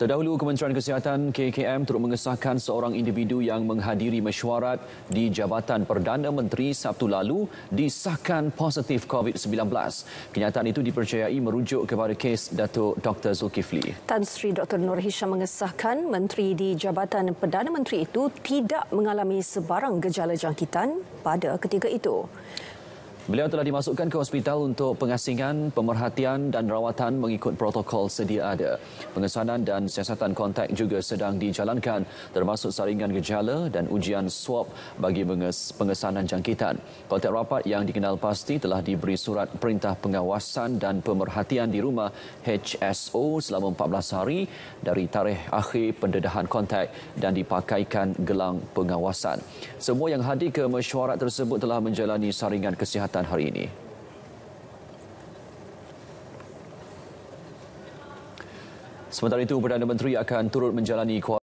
Terdahulu Kementerian Kesihatan KKM turut mengesahkan seorang individu yang menghadiri mesyuarat di Jabatan Perdana Menteri Sabtu lalu disahkan positif COVID-19. Kenyataan itu dipercayai merujuk kepada kes Datuk Dr. Zulkifli. Tan Sri Dr. Nur Hisham mengesahkan menteri di Jabatan Perdana Menteri itu tidak mengalami sebarang gejala jangkitan pada ketika itu. Beliau telah dimasukkan ke hospital untuk pengasingan, pemerhatian dan rawatan mengikut protokol sedia ada. Pengesanan dan siasatan kontak juga sedang dijalankan termasuk saringan gejala dan ujian swab bagi pengesanan jangkitan. Kontak rapat yang dikenal pasti telah diberi surat perintah pengawasan dan pemerhatian di rumah HSO selama 14 hari dari tarikh akhir pendedahan kontak dan dipakaikan gelang pengawasan. Semua yang hadir ke mesyuarat tersebut telah menjalani saringan kesihatan pembahasan hari ini. Sementara itu, Perdana Menteri akan turut menjalani kuasa